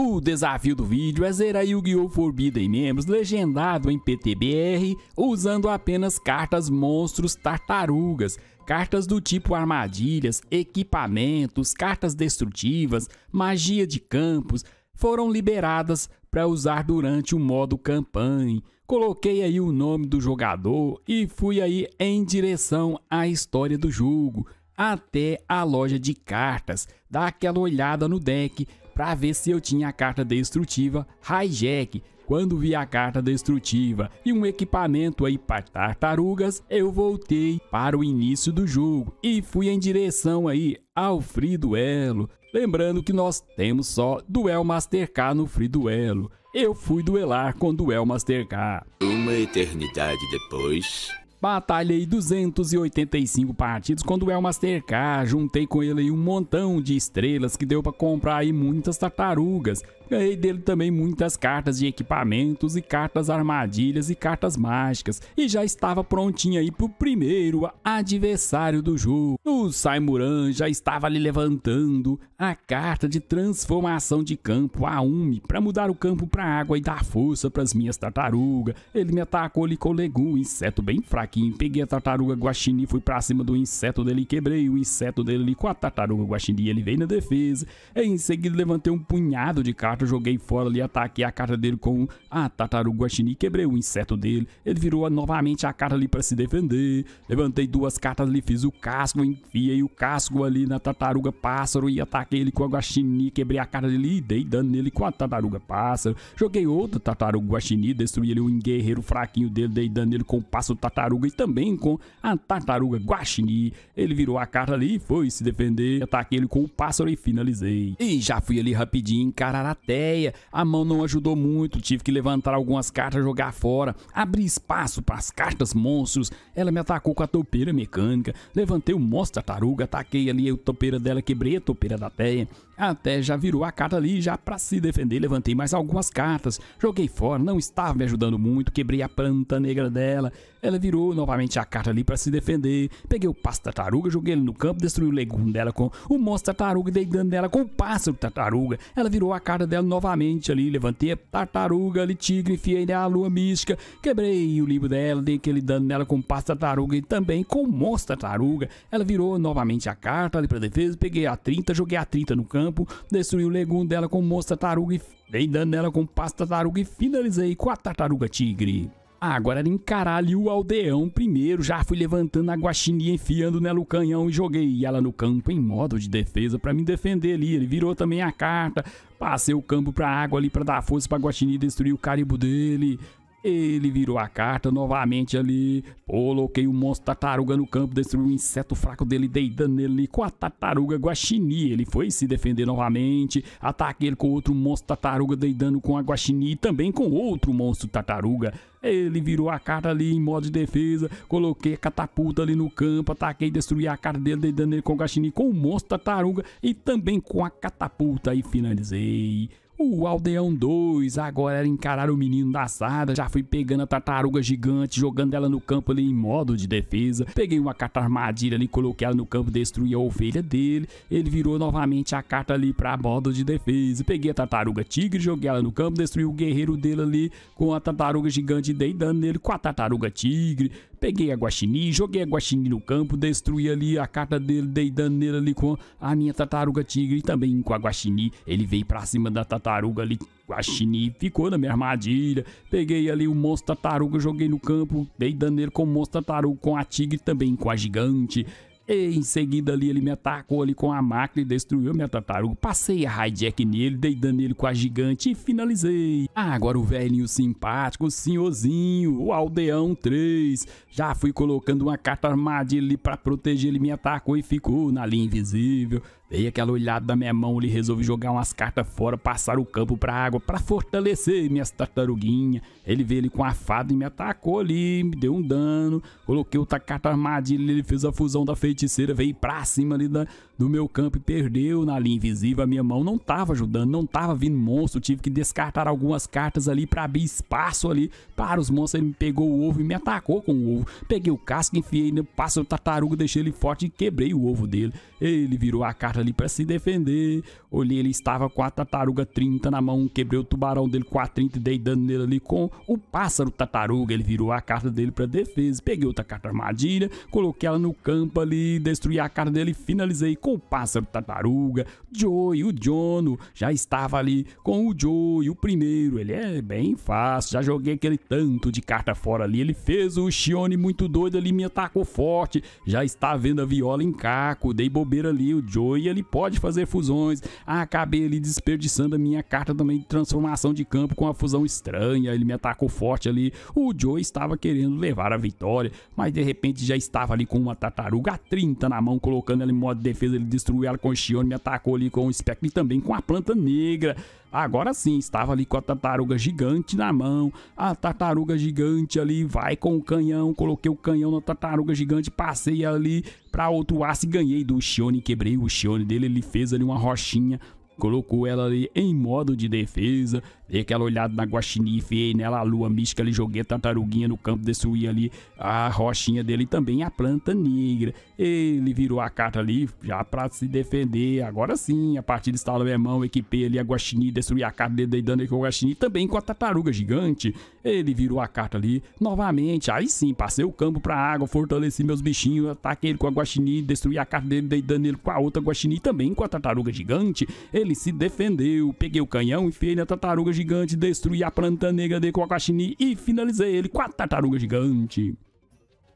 O desafio do vídeo é zerar Yu-Gi-Oh! Forbidden Membros legendado em PTBR usando apenas cartas monstros tartarugas, cartas do tipo armadilhas, equipamentos, cartas destrutivas, magia de campos, foram liberadas para usar durante o modo campanha. Coloquei aí o nome do jogador e fui aí em direção à história do jogo, até a loja de cartas, dá aquela olhada no deck para ver se eu tinha a carta destrutiva Hijack. Quando vi a carta destrutiva e um equipamento aí para tartarugas, eu voltei para o início do jogo e fui em direção aí ao Free Duelo. Lembrando que nós temos só Duel Master K no Free Duelo. Eu fui duelar com Duel Master K. Uma eternidade depois... Batalha 285 partidas com o El K, juntei com ele aí um montão de estrelas que deu para comprar aí muitas tartarugas. Ganhei dele também muitas cartas de equipamentos e cartas armadilhas e cartas mágicas e já estava prontinho aí pro primeiro adversário do jogo. O Saimuran já estava ali levantando a carta de transformação de campo a Umi para mudar o campo para água e dar força para as minhas tartarugas. Ele me atacou ali com o Legu, inseto bem fraquinho. Peguei a tartaruga guaxini, fui para cima do inseto dele, quebrei o inseto dele ali com a tartaruga guaxini, ele veio na defesa. Em seguida levantei um punhado de cartas carta, joguei fora ali, ataquei a carta dele com a tartaruga guaxinim, quebrei o inseto dele, ele virou novamente a carta ali para se defender, levantei duas cartas ali, fiz o casco, enfiei o casco ali na tartaruga pássaro e ataquei ele com a guaxinim, quebrei a carta dele e dei dano nele com a tartaruga pássaro, joguei outra tartaruga guaxinim, destruí ele um guerreiro fraquinho dele, dei dano nele com o passo tartaruga e também com a tartaruga guaxinim, ele virou a carta ali e foi se defender, ataquei ele com o pássaro e finalizei. E já fui ali rapidinho encarar a plateia, a mão não ajudou muito, tive que levantar algumas cartas, jogar fora, abrir espaço para as cartas monstros. Ela me atacou com a topeira mecânica, levantei o monstro tartaruga ataquei ali a topeira dela, quebrei a topeira da teia. Até já virou a carta ali, já para se defender, levantei mais algumas cartas, joguei fora, não estava me ajudando muito, quebrei a planta negra dela. Ela virou novamente a carta ali para se defender. Peguei o passo tartaruga, joguei ele no campo, destruí o legume dela com o monstro tartaruga, dei dano dela com o pássaro tartaruga. Ela virou a carta dela novamente ali, levantei a tartaruga ali, tigre, enfiei na lua mística, quebrei o livro dela, dei aquele dano nela com pasta tartaruga e também com monstro tartaruga. Ela virou novamente a carta ali para defesa, peguei a 30, joguei a 30 no campo, destruí o legume dela com monstro tartaruga e dei dano nela com pasta tartaruga e finalizei com a tartaruga tigre. Ah, agora era encarar o aldeão primeiro. Já fui levantando a guaxininha, enfiando nela o canhão e joguei ela no campo em modo de defesa para me defender ali. Ele virou também a carta. Passei o campo pra água ali para dar força pra guaxininha e destruir o caribo dele. Ele virou a carta novamente ali. Coloquei o um monstro tartaruga no campo, destruiu o um inseto fraco dele, dei Ele nele com a tartaruga guaxini. Ele foi se defender novamente. Ataquei ele com outro monstro tartaruga, dei com a guaxini e também com outro monstro tartaruga. Ele virou a carta ali em modo de defesa. Coloquei a catapulta ali no campo. Ataquei, destruí a carta dele, dei ele com o guaxini, com o monstro tartaruga e também com a catapulta. E finalizei. O Aldeão 2 agora era encarar o menino da Sarda. Já fui pegando a tartaruga gigante, jogando ela no campo ali em modo de defesa. Peguei uma carta armadilha ali, coloquei ela no campo, destruí a ovelha dele. Ele virou novamente a carta ali pra modo de defesa. Peguei a tartaruga tigre, joguei ela no campo, destruí o guerreiro dele ali com a tartaruga gigante. Dei dano nele com a tartaruga tigre. Peguei a Guaxini, joguei a Guaxini no campo, destruí ali a carta dele, dei dano nele ali com a minha tartaruga tigre e também com a Guaxini. Ele veio pra cima da tartaruga ali, Guaxini ficou na minha armadilha. Peguei ali o monstro tartaruga, joguei no campo, dei dano nele com o monstro tartaruga, com a tigre também, com a gigante. E em seguida ali ele me atacou ali com a máquina e destruiu minha tartaruga. Passei a hijack nele, dei dano nele com a gigante e finalizei. Ah, agora o velhinho simpático, o senhorzinho, o aldeão 3. Já fui colocando uma carta armadilha ali pra proteger, ele me atacou e ficou na linha invisível. Dei aquela olhada na minha mão ele resolvi jogar umas cartas fora, passar o campo pra água, para fortalecer minhas tartaruguinhas. Ele veio ali com a fada e me atacou ali, me deu um dano. Coloquei outra carta armadilha, ele fez a fusão da feiticeira, veio pra cima ali da, do meu campo e perdeu na linha invisível. A minha mão não tava ajudando, não tava vindo monstro. Tive que descartar algumas cartas ali para abrir espaço ali para os monstros. Ele me pegou o ovo e me atacou com o ovo. Peguei o casco, enfiei no pássaro tartaruga, deixei ele forte e quebrei o ovo dele. Ele virou a carta ali para se defender. Olhei, ele estava com a tartaruga 30 na mão. Quebrei o tubarão dele com a 30 e dei dano nele ali com o pássaro tartaruga. Ele virou a carta dele para defesa. Peguei outra carta armadilha, coloquei ela no campo ali, destruí a carta dele e finalizei com o pássaro tartaruga, Joey, o Jono, já estava ali com o Joey, o primeiro, ele é bem fácil, já joguei aquele tanto de carta fora ali, ele fez o Shione muito doido ali, me atacou forte, já está vendo a viola em caco, dei bobeira ali, o Joey, ele pode fazer fusões, acabei ali desperdiçando a minha carta também de transformação de campo com a fusão estranha, ele me atacou forte ali, o Joey estava querendo levar a vitória, mas de repente já estava ali com uma tartaruga a 30 na mão, colocando ela em modo de defesa ele destruiu ela com o Shion, me atacou ali com o Spectre e também com a planta negra. Agora sim, estava ali com a tartaruga gigante na mão. A tartaruga gigante ali vai com o canhão. Coloquei o canhão na tartaruga gigante, passei ali para outro aço e ganhei do Shione. Quebrei o Shione dele, ele fez ali uma rochinha colocou ela ali em modo de defesa, dei aquela olhada na guaxinim, fei nela a lua mística ali, joguei a tartaruguinha no campo, destruí ali a rochinha dele e também a planta negra. Ele virou a carta ali já pra se defender, agora sim, a partir de estalo minha mão, equipei ali a guaxinim, destruí a carta dele, dando com a guaxinim, também com a tartaruga gigante. Ele virou a carta ali, novamente, aí sim, passei o campo pra água, fortaleci meus bichinhos, ataquei ele com a guaxinim, destruí a carta dele, dei dano com a outra guaxinim, também com a tartaruga gigante. Ele ele se defendeu, peguei o canhão, enfiei na tartaruga gigante, destruí a planta negra de Kokashini e finalizei ele com a tartaruga gigante.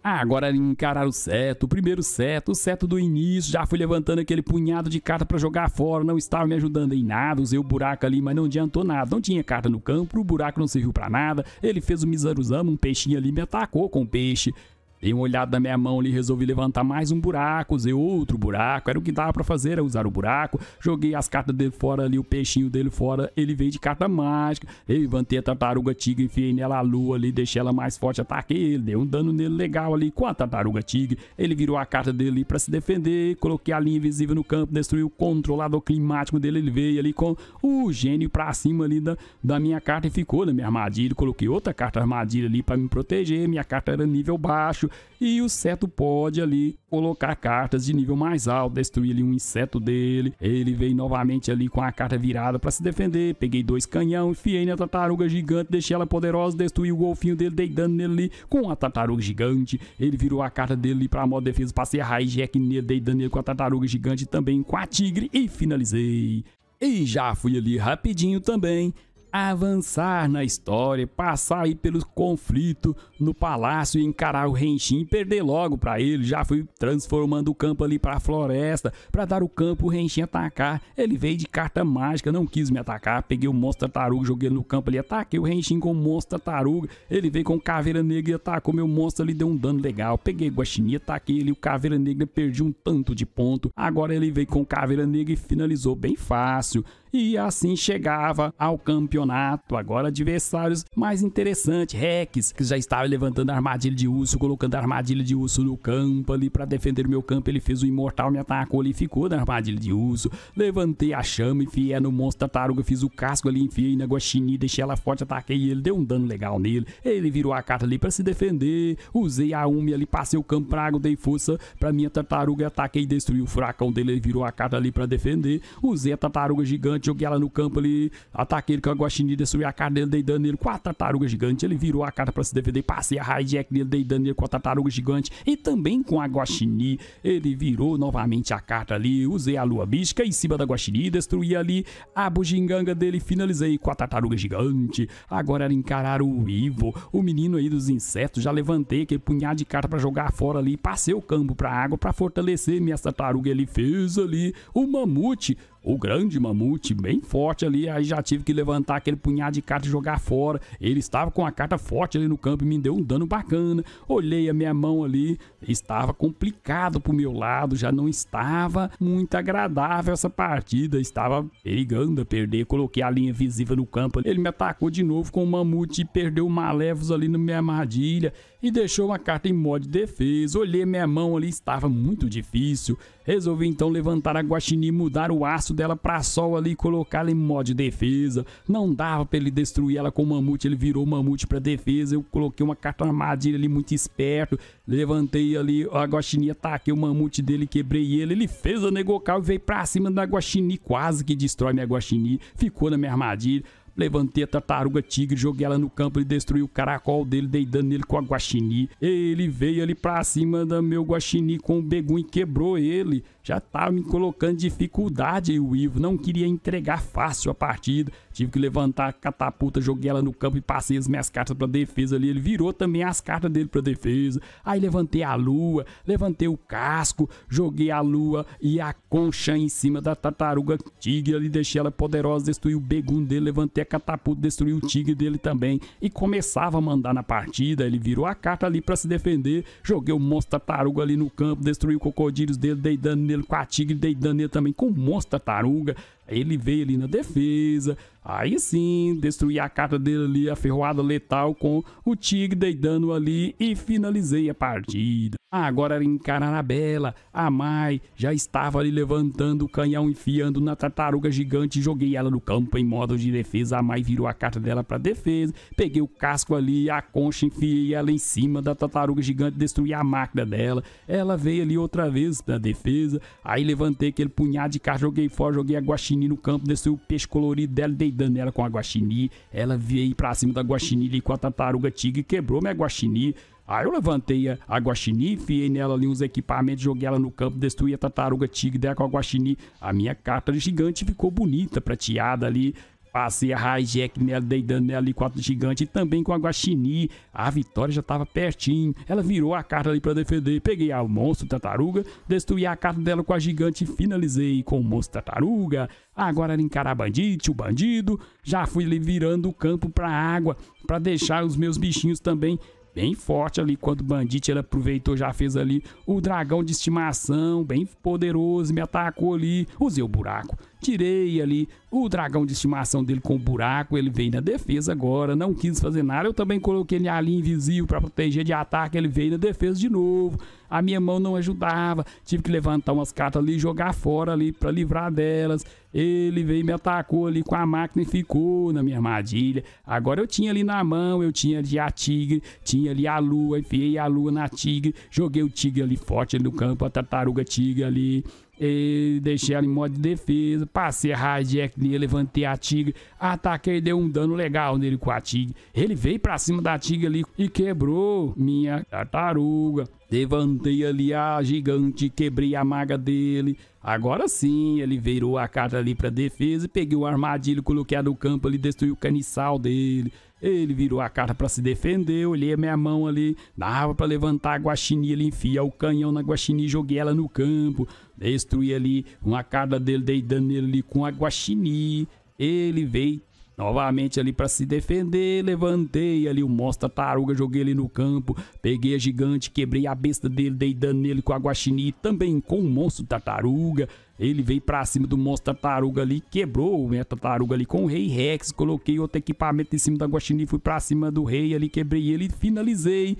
Ah, agora é encarar o seto, o primeiro seto, o seto do início, já fui levantando aquele punhado de carta para jogar fora, não estava me ajudando em nada, usei o buraco ali, mas não adiantou nada, não tinha carta no campo, o buraco não serviu para nada, ele fez o Mizaruzama, um peixinho ali, me atacou com o peixe. Dei uma olhada na minha mão ali, resolvi levantar mais um buraco, usei outro buraco. Era o que dava para fazer, era usar o buraco. Joguei as cartas dele fora ali, o peixinho dele fora. Ele veio de carta mágica. Eu levantei a tartaruga tigre, enfiei nela a lua ali, deixei ela mais forte, ataquei ele. Dei um dano nele legal ali com a tartaruga tigre. Ele virou a carta dele ali pra se defender. Coloquei a linha invisível no campo, destruí o controlador climático dele. Ele veio ali com o gênio pra cima ali da, da minha carta e ficou na minha armadilha. Coloquei outra carta armadilha ali para me proteger. Minha carta era nível baixo e o certo pode ali colocar cartas de nível mais alto, destruir ali um inseto dele. Ele veio novamente ali com a carta virada para se defender. Peguei dois canhão, enfiei na tartaruga gigante, deixei ela poderosa, destruí o golfinho dele, dano nele ali com a tartaruga gigante. Ele virou a carta dele para modo defesa, passei a jack nele, dano nele com a tartaruga gigante também com a tigre e finalizei. E já fui ali rapidinho também avançar na história, passar aí pelo conflito no palácio e encarar o e perder logo para ele, já fui transformando o campo ali para floresta, para dar o campo o Renshin atacar. Ele veio de carta mágica, não quis me atacar, peguei o monstro tartaruga, joguei no campo ali, ataquei o Renshin com o monstro tartaruga. Ele veio com caveira negra e atacou meu monstro ali, deu um dano legal. Peguei guaxinim, ataquei ele, o caveira negra perdi um tanto de ponto. Agora ele veio com caveira negra e finalizou bem fácil e assim chegava ao campeonato. Agora adversários mais interessantes, Rex, que já estava levantando a armadilha de urso, colocando a armadilha de urso no campo ali para defender o meu campo. Ele fez o imortal, me atacou ali, ficou na armadilha de urso. Levantei a chama, enfiei no monstro tartaruga, fiz o casco ali, enfiei na guaxini, deixei ela forte, ataquei ele, deu um dano legal nele. Ele virou a carta ali para se defender. Usei a Umi ali, passei o campo pra água, dei força pra minha tartaruga, ataquei e destruí o furacão dele. Ele virou a carta ali para defender. Usei a tartaruga gigante gigante, joguei ela no campo ali, ataquei ele com é a guaxinim, destruí a cara dele, dei dano nele com a tartaruga gigante. Ele virou a cara pra se defender, passei a hijack dele, dei dano nele com a tartaruga gigante e também com a guaxinim. Ele virou novamente a carta ali, usei a lua mística em cima da guaxinim, destruí ali a bugiganga dele, finalizei com a tartaruga gigante. Agora era encarar o Ivo, o menino aí dos insetos, já levantei aquele punhado de carta para jogar fora ali, passei o campo pra água para fortalecer minha tartaruga. Ele fez ali o mamute o grande mamute bem forte ali, aí já tive que levantar aquele punhado de carta e jogar fora. Ele estava com a carta forte ali no campo e me deu um dano bacana. Olhei a minha mão ali, estava complicado pro meu lado, já não estava muito agradável essa partida, estava perigando a perder. Coloquei a linha visível no campo, ele me atacou de novo com o mamute e perdeu o malévolos ali na minha armadilha e deixou uma carta em modo de defesa. Olhei minha mão ali, estava muito difícil. Resolvi então levantar a guaxinim, mudar o aço dela para sol ali e colocá-la em modo de defesa. Não dava para ele destruir ela com o mamute, ele virou o mamute para defesa. Eu coloquei uma carta armadilha ali muito esperto. Levantei ali a guaxinim, ataquei o mamute dele, quebrei ele. Ele fez a negocal e veio para cima da guaxinim, quase que destrói minha guaxinim. Ficou na minha armadilha. Levantei a tartaruga tigre, joguei ela no campo e destruí o caracol dele, deitando nele com a guaxini. Ele veio ali pra cima do meu guaxini com o begum e quebrou ele. Já tava me colocando dificuldade e o Ivo não queria entregar fácil a partida. Tive que levantar a catapulta, joguei ela no campo e passei as minhas cartas pra defesa ali. Ele virou também as cartas dele pra defesa. Aí levantei a lua, levantei o casco, joguei a lua e a concha em cima da tartaruga tigre ali, deixei ela poderosa, destruí o begum dele, levantei a catapulta destruiu o tigre dele também e começava a mandar na partida. Ele virou a carta ali para se defender. Joguei o monstro tartaruga ali no campo, destruiu o crocodilos dele, dei dano nele com a tigre, dei dano nele também com o monstro tartaruga. Ele veio ali na defesa, aí sim, destruí a carta dele ali, a ferroada letal com o Tigre deitando ali e finalizei a partida. Agora era encarar a Bela, a Mai já estava ali levantando o canhão, enfiando na tartaruga gigante, joguei ela no campo em modo de defesa, a Mai virou a carta dela para defesa, peguei o casco ali, a concha, enfiei ela em cima da tartaruga gigante, destruí a máquina dela, ela veio ali outra vez na defesa, aí levantei aquele punhado de carta, joguei fora, joguei a guaxinha guaxini no campo, desceu o peixe colorido dela, deitando ela com a guaxini. Ela veio pra cima da guaxini ali com a tartaruga tigre e quebrou minha guaxini. Aí eu levantei a, a guaxini, enfiei nela ali uns equipamentos, joguei ela no campo, destruí a tartaruga tigre dela com a guaxini. A minha carta gigante ficou bonita, prateada ali. Passei a Rajek nela, dano nela ali com a gigante e também com a Guaxini. A vitória já estava pertinho. Ela virou a carta ali para defender. Peguei a monstro tartaruga, destruí a carta dela com a gigante e finalizei com o monstro tartaruga. Agora era encarar bandite, o bandido. Já fui ali virando o campo para água para deixar os meus bichinhos também bem forte ali quando o bandite ele aproveitou já fez ali o dragão de estimação bem poderoso me atacou ali usei o buraco tirei ali o dragão de estimação dele com o buraco, ele veio na defesa agora, não quis fazer nada. Eu também coloquei ele ali invisível para proteger de ataque, ele veio na defesa de novo. A minha mão não ajudava, tive que levantar umas cartas ali e jogar fora ali para livrar delas. Ele veio me atacou ali com a máquina e ficou na minha armadilha. Agora eu tinha ali na mão, eu tinha ali a tigre, tinha ali a lua, enfiei a lua na tigre, joguei o tigre ali forte ali no campo, a tartaruga tigre ali. E deixei ela em modo de defesa. Passei a hijack nele, levantei a Tigre. Ataquei e dei um dano legal nele com a Tigre. Ele veio pra cima da Tigre ali e quebrou minha tartaruga. Levantei ali a gigante, quebrei a maga dele. Agora sim, ele virou a carta ali pra defesa. Peguei o armadilho, coloquei no campo ali, destruí o caniçal dele. Ele virou a cara para se defender, olhei a minha mão ali, dava para levantar a guaxinim ali, enfiar o canhão na guaxinim, joguei ela no campo, destruí ali uma cara dele, dei dano nele ali com a guaxinim. Ele veio Novamente ali para se defender, levantei ali o monstro taruga, joguei ele no campo, peguei a gigante, quebrei a besta dele, dei dano nele com a guaxini, também com o monstro tartaruga. Ele veio para cima do monstro tartaruga ali, quebrou minha tartaruga ali com o rei Rex, coloquei outro equipamento em cima da guaxini, fui para cima do rei ali, quebrei ele e finalizei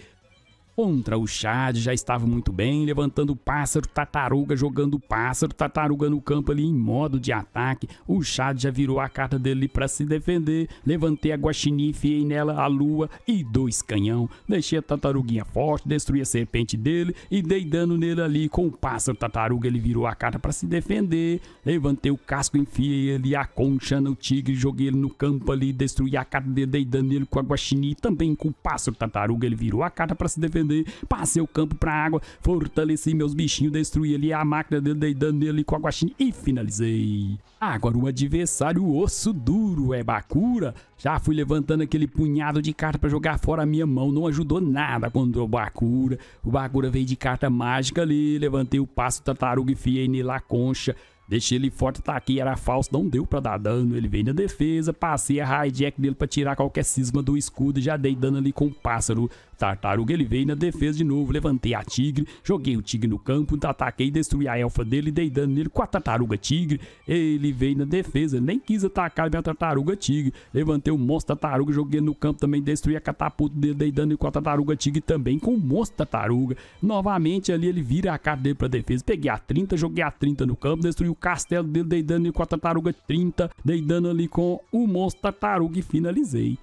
Contra o Chad já estava muito bem, levantando o pássaro, tartaruga, jogando o pássaro, tartaruga no campo ali em modo de ataque. O Chad já virou a carta dele para se defender. Levantei a guaxinim, enfiei nela a lua e dois canhão. Deixei a tartaruguinha forte, destruí a serpente dele e dei dano nele ali com o pássaro tartaruga. Ele virou a carta para se defender. Levantei o casco, enfiei ali a concha no tigre, joguei ele no campo ali, destruí a carta dele, dei dano nele com a guaxinim também com o pássaro tartaruga. Ele virou a carta para se defender defender. Passei o campo pra água, fortaleci meus bichinhos, destruí ali a máquina dele, dei dano nele com a guaxinha e finalizei. Agora o adversário osso duro é Bakura. Já fui levantando aquele punhado de carta para jogar fora a minha mão, não ajudou nada contra o Bakura. O Bakura veio de carta mágica ali, levantei o passo tartaruga e fiei nele a concha. Deixei ele forte, tá aqui, era falso, não deu para dar dano. Ele veio na defesa, passei a hijack dele para tirar qualquer cisma do escudo e já dei dano ali com o pássaro. Tartaruga ele veio na defesa de novo, levantei a tigre, joguei o tigre no campo, ataquei destruí a elfa dele, dei dano nele com a tartaruga tigre. Ele veio na defesa, nem quis atacar minha tartaruga tigre. Levantei o monstro tartaruga, joguei no campo também, destruí a catapulta dele, dei dano com a tartaruga tigre também com o monstro tartaruga. Novamente ali ele vira a cara dele pra defesa, peguei a 30, joguei a 30 no campo, destruí o castelo dele, dei dano com a tartaruga 30, dei dano ali com o monstro tartaruga e finalizei.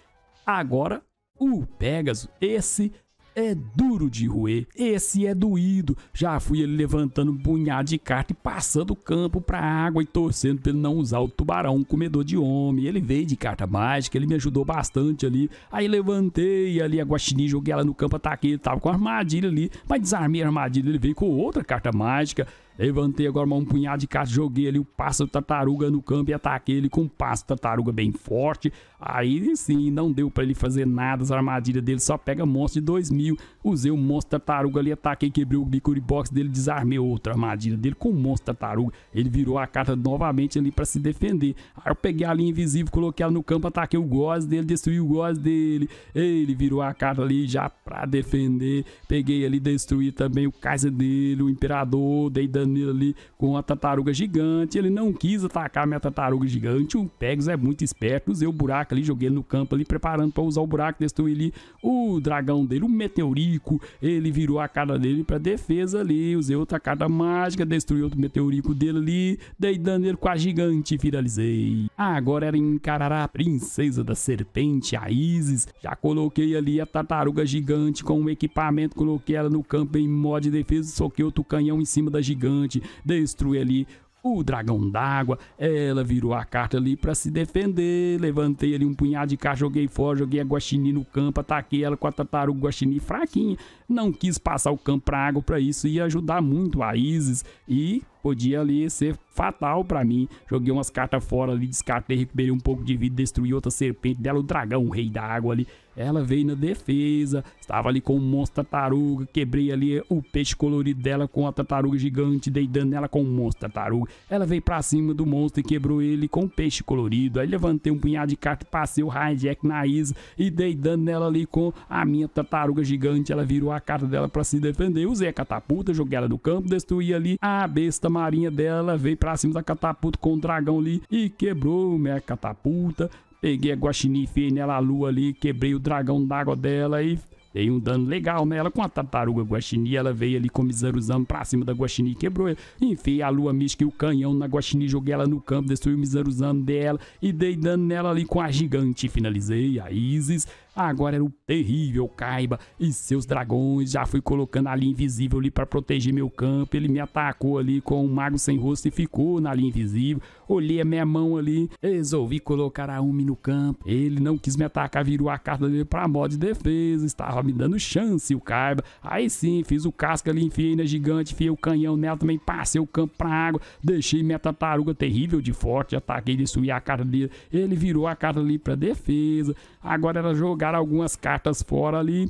Agora o Pégaso, esse é duro de roer, esse é doído. Já fui ele levantando um punhado de carta e passando o campo pra água e torcendo pra ele não usar o tubarão, um comedor de homem. Ele veio de carta mágica, ele me ajudou bastante ali. Aí levantei ali a guaxinim, joguei ela no campo, ataquei, ele tava com a armadilha ali, mas desarmei a armadilha, ele veio com outra carta mágica. Levantei agora um punhado de caixa, joguei ali o pássaro tartaruga no campo e ataquei ele com o pássaro tartaruga bem forte. Aí sim, não deu para ele fazer nada, as armadilhas dele só pega monstro de 2000. Usei o monstro tartaruga ali, ataquei, quebrei o bicuri box dele, desarmei outra armadilha dele com o monstro tartaruga. Ele virou a carta novamente ali para se defender. Aí eu peguei a linha invisível, coloquei ela no campo, ataquei o goz dele, destruí o goz dele. Ele virou a carta ali já para defender. Peguei ali, destruí também o Kaiser dele, o Imperador, dei dano nele ali com a tartaruga gigante. Ele não quis atacar minha tartaruga gigante. O Pegasus é muito esperto. Usei o buraco ali, joguei no campo ali, preparando para usar o buraco, destruir ali o dragão dele, o meteorico. Ele virou a cara dele para defesa ali. Usei outra carta mágica, destruí outro meteorico dele ali. Dei dano nele com a gigante, finalizei. Ah, agora era encarar a princesa da serpente, a Isis. Já coloquei ali a tartaruga gigante com o equipamento, coloquei ela no campo em mod de defesa, soquei outro canhão em cima da gigante gigante, destruir ali o dragão d'água. Ela virou a carta ali para se defender. Levantei ali um punhado de carta, joguei fora, joguei a guaxini no campo, ataquei ela com a tataruga guaxini fraquinha não quis passar o campo para água para isso, ia ajudar muito a Isis e podia ali ser fatal para mim. Joguei umas cartas fora ali, descartei, recuperei um pouco de vida, destruí outra serpente dela, o dragão, o rei da água ali. Ela veio na defesa, estava ali com o monstro tartaruga, quebrei ali o peixe colorido dela com a tartaruga gigante, dei dano nela com o monstro tartaruga. Ela veio para cima do monstro e quebrou ele com o peixe colorido. Aí levantei um punhado de carta, passei o hijack na Isa e dei dano nela ali com a minha tartaruga gigante. Ela virou a carta dela para se defender. Usei a catapulta, joguei ela do campo, destruí ali a besta marinha dela, veio para cima da catapulta com o dragão ali e quebrou minha catapulta. Peguei a guaxinim, enfiei nela a lua ali, quebrei o dragão d'água dela e Dei um dano legal nela com a tartaruga guaxinim. Ela veio ali com o Mizaruzama pra cima da e quebrou ele. Enfiei a lua mística e o canhão na guaxinim, joguei ela no campo, destruí o Mizaruzama dela e dei dano nela ali com a gigante. Finalizei a Isis. Agora era o terrível Caiba e seus dragões. Já fui colocando a linha invisível ali para proteger meu campo. Ele me atacou ali com um mago sem rosto e ficou na linha invisível. Olhei a minha mão ali, resolvi colocar a Umi no campo. Ele não quis me atacar, virou a carta dele para modo de defesa. Estava me dando chance o Caiba. Aí sim, fiz o casca ali, enfiei na gigante, enfiei o canhão nela também, passei o campo pra água, deixei minha tartaruga terrível de forte, ataquei, destruí a carta dele. Ele virou a carta ali para defesa. Agora era jogar jogar algumas cartas fora ali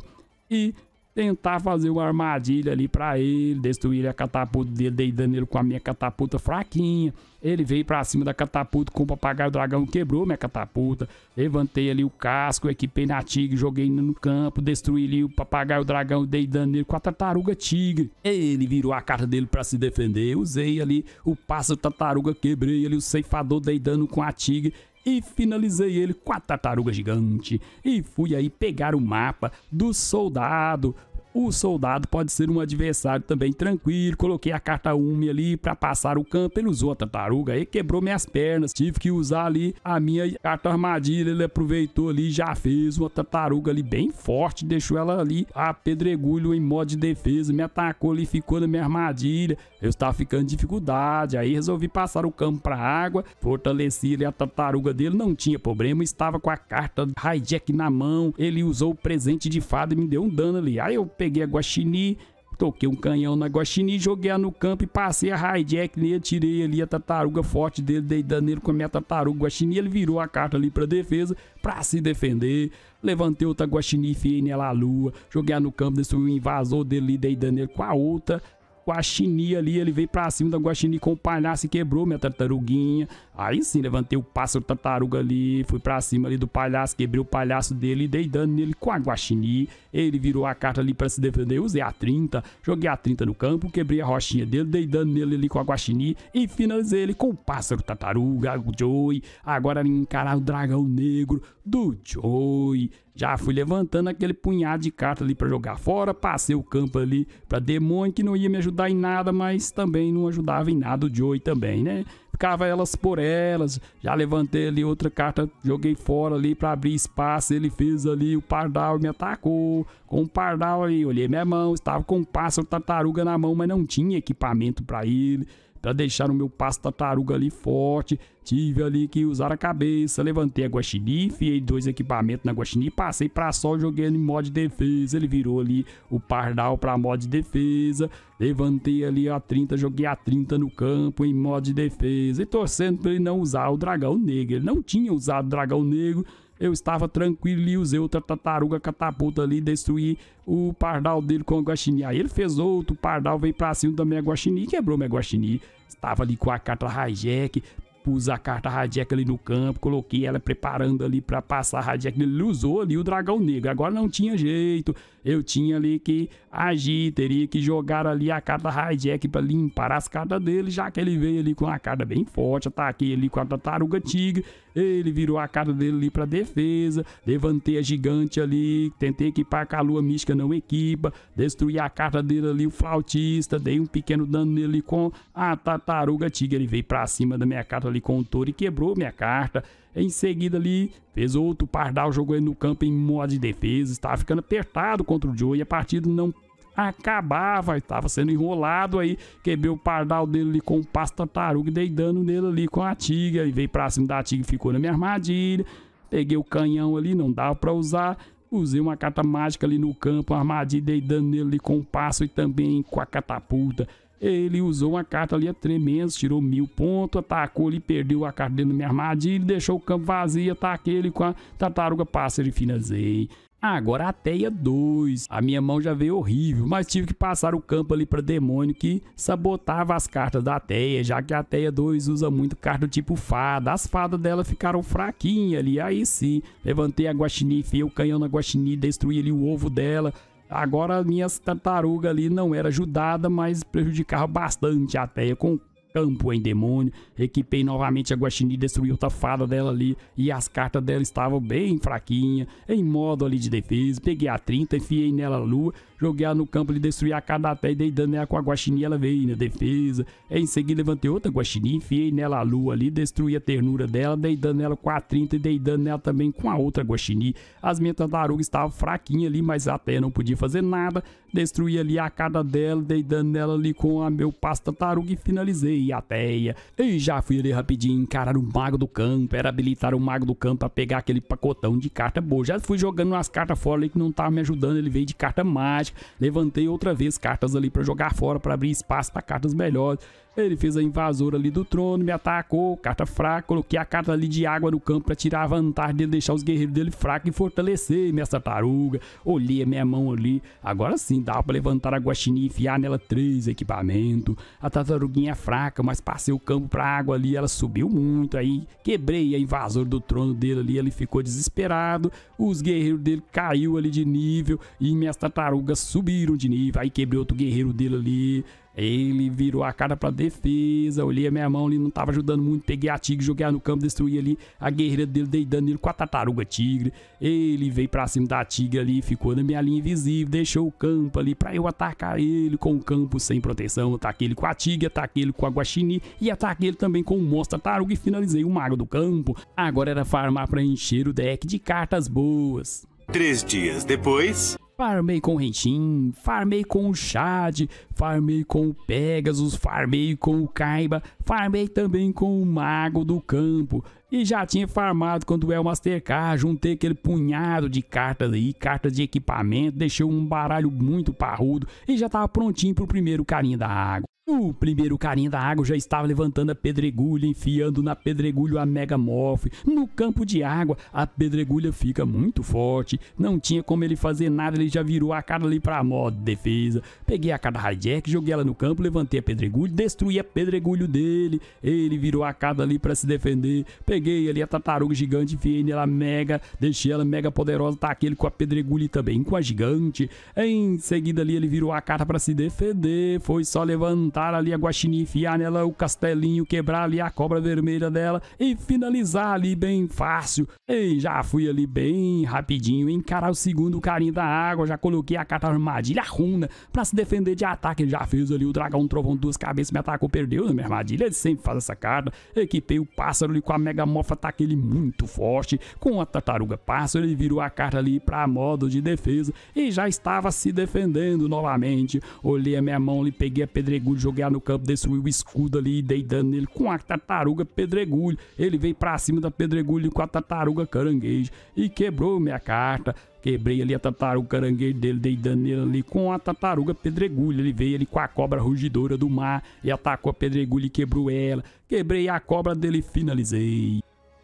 e tentar fazer uma armadilha ali para ele, destruir a catapulta dele, deitando ele com a minha catapulta fraquinha. Ele veio para cima da catapulta com o papagaio dragão, quebrou minha catapulta. Levantei ali o casco, equipei na tigre, joguei no campo, destruí ali o papagaio dragão, dei dano nele com a tartaruga tigre. Ele virou a carta dele para se defender. Usei ali o pássaro tartaruga, quebrei ali o ceifador, dei dano com a tigre e finalizei ele com a tartaruga gigante e fui aí pegar o mapa do soldado o soldado pode ser um adversário também tranquilo. Coloquei a carta Umi ali para passar o campo. Ele usou a tartaruga aí, quebrou minhas pernas. Tive que usar ali a minha carta armadilha. Ele aproveitou ali, já fez uma tartaruga ali bem forte. Deixou ela ali a pedregulho em modo de defesa. Me atacou ali, ficou na minha armadilha. Eu estava ficando em dificuldade. Aí resolvi passar o campo para água. Fortaleci ali a tartaruga dele. Não tinha problema. Estava com a carta hijack na mão. Ele usou o presente de fada e me deu um dano ali. Aí eu peguei a guaxini, toquei um canhão na guaxini, joguei no campo e passei a hijack nele, tirei ali a tartaruga forte dele, dei nele com a minha tartaruga guaxini, ele virou a carta ali para defesa, para se defender, levantei outra guaxini, enfiei nela à lua, joguei no campo, destruí o invasor dele, dei nele com a outra, Guaxini ali, ele veio pra cima da Guaxini com o palhaço e quebrou minha tartaruguinha. Aí sim, levantei o pássaro tartaruga ali, fui pra cima ali do palhaço, quebrei o palhaço dele, dei dano nele com a Guaxini. Ele virou a carta ali para se defender, usei a 30, joguei a 30 no campo, quebrei a rochinha dele, dei dano nele ali com a Guaxini e finalizei ele com o pássaro tartaruga, o Joey. Agora ele encarar o dragão negro, do Choi. Já fui levantando aquele punhado de cartas ali para jogar fora, passei o campo ali para demônio que não ia me ajudar em nada, mas também não ajudava em nada o Joey também, né? Ficava elas por elas. Já levantei ali outra carta, joguei fora ali para abrir espaço. Ele fez ali o pardal e me atacou. Com o pardal aí, olhei minha mão, estava com o pássaro tartaruga na mão, mas não tinha equipamento para ele para deixar o meu passo tartaruga ali forte. Tive ali que usar a cabeça, levantei a guaxini, enfiei dois equipamentos na guaxini, passei para sol, joguei ele em modo de defesa. Ele virou ali o pardal para modo de defesa. Levantei ali a 30, joguei a 30 no campo em modo de defesa. E torcendo para ele não usar o dragão negro. Ele não tinha usado o dragão negro. Eu estava tranquilo e usei outra tartaruga catapulta ali, destruir o pardal dele com a guaxinim. Aí ele fez outro, pardal veio pra cima da minha guaxinim e quebrou minha guaxinim. Estava ali com a carta Rajek, pus a carta Rajek ali no campo, coloquei ela preparando ali para passar a Radiac. Ele usou ali o dragão negro. Agora não tinha jeito. Eu tinha ali que agir, teria que jogar ali a carta hijack para limpar as cartas dele, já que ele veio ali com uma carta bem forte, ataquei ali com a tartaruga tigre, ele virou a carta dele ali para defesa, levantei a gigante ali, tentei equipar com a lua mística, não equipa, destruí a carta dele ali, o flautista, dei um pequeno dano nele com a tartaruga tigre, ele veio para cima da minha carta ali com o touro e quebrou minha carta. Em seguida ali, fez outro pardal, jogou ele no campo em modo de defesa, estava ficando apertado contra o Joe e a partida não acabava, estava sendo enrolado aí, quebrou o pardal dele ali com o passo tartaruga, dei dano nele ali com a tiga, e veio para cima da tiga e ficou na minha armadilha, peguei o canhão ali, não dava para usar, usei uma carta mágica ali no campo, armadilha, dei dano nele ali com o passo e também com a catapulta, ele usou uma carta ali a é tremendos, tirou mil pontos, atacou ali, perdeu a carta dentro da minha armadilha, deixou o campo vazio, ataquei ele com a tartaruga pássaro e finazei. Agora a teia 2. A minha mão já veio horrível, mas tive que passar o campo ali para demônio que sabotava as cartas da teia, já que a teia 2 usa muito carta do tipo fada. As fadas dela ficaram fraquinhas ali. Aí sim, levantei a guaxinim, enfiei o canhão na guaxinim, destruí ali o ovo dela. Agora minhas tartarugas ali não era ajudada, mas prejudicava bastante até com campo em demônio. Equipei novamente a Guaxini, destruiu a tafada dela ali e as cartas dela estavam bem fraquinha, em modo ali de defesa. Peguei a 30, enfiei nela a lua joguei ela no campo, lhe destruí a cada até e dei dano nela com a Guaxinim ela veio na defesa. Em seguida, levantei outra Guaxinim enfiei nela a lua ali, destruí a ternura dela, dei dano nela com a 30 e dei dano nela também com a outra Guaxinim As minhas tartarugas estavam fraquinhas ali, mas até não podia fazer nada. Destruí ali a cada dela, dei dano nela ali com a meu passo tartaruga e finalizei a teia. E já fui ali rapidinho encarar o mago do campo, era habilitar o mago do campo a pegar aquele pacotão de carta boa. Já fui jogando umas cartas fora ali que não tava me ajudando, ele veio de carta mágica levantei outra vez cartas ali para jogar fora, para abrir espaço para cartas melhores. Ele fez a invasora ali do trono, me atacou, carta fraca, coloquei a carta ali de água no campo para tirar a vantagem dele, deixar os guerreiros dele fracos e fortalecer minha tartaruga. Olhei a minha mão ali. Agora sim, dá para levantar a guaxinim e enfiar nela três equipamentos. A tartaruguinha é fraca, mas passei o campo pra água ali, ela subiu muito aí. Quebrei a invasora do trono dele ali, ele ficou desesperado. Os guerreiros dele caiu ali de nível e minhas tartarugas subiram de nível. Aí quebrei outro guerreiro dele ali. Ele virou a cara pra defesa. Olhei a minha mão ali, não tava ajudando muito. Peguei a tigre, joguei ela no campo, destruí ali a guerreira dele, deitando ele com a tartaruga tigre. Ele veio pra cima da tigre ali, ficou na minha linha invisível, deixou o campo ali pra eu atacar ele com o campo sem proteção. Ataquei tá ele com a tigre, ataquei tá ele com a guaxini e ataquei tá ele também com o monstro tartaruga e finalizei o mago do campo. Agora era farmar pra encher o deck de cartas boas. Três dias depois. Farmei com o Henshin, farmei com o Chad, farmei com o Pegasus, farmei com o Kaiba, farmei também com o Mago do Campo. E já tinha farmado quando é o Mastercard, juntei aquele punhado de cartas aí, cartas de equipamento, deixei um baralho muito parrudo e já tava prontinho pro primeiro carinha da água. O primeiro carinha da água já estava levantando a pedregulha, enfiando na pedregulha a megamorfe. No campo de água, a pedregulha fica muito forte. Não tinha como ele fazer nada, ele já virou a cara ali pra modo defesa. Peguei a cara da hijack, joguei ela no campo, levantei a pedregulha, destruí a pedregulho dele. Ele virou a cara ali pra se defender. Peguei ali a tartaruga gigante, enfiei nela mega, deixei ela mega poderosa, tá aquele com a pedregulha e também com a gigante. Em seguida ali ele virou a cara pra se defender, foi só levantar matar ali a guaxinim, enfiar nela o castelinho, quebrar ali a cobra vermelha dela e finalizar ali bem fácil. E já fui ali bem rapidinho, encarar o segundo carinho da água, já coloquei a carta armadilha runa para se defender de ataque. Já fez ali o dragão trovão duas cabeças, me atacou, perdeu na né, minha armadilha. Ele sempre faz essa carta. Equipei o pássaro ali com a mega mofa, ataque ele muito forte. Com a tartaruga pássaro, ele virou a carta ali para modo de defesa e já estava se defendendo novamente. Olhei a minha mão ali, peguei a pedregulho, Joguei no campo, destruiu o escudo ali, dei dano nele com a tartaruga pedregulho. Ele veio pra cima da pedregulho com a tartaruga caranguejo e quebrou minha carta. Quebrei ali a tartaruga caranguejo dele, dei dano nele ali com a tartaruga pedregulho. Ele veio ali com a cobra rugidora do mar e atacou a pedregulho e quebrou ela. Quebrei a cobra dele e finalizei.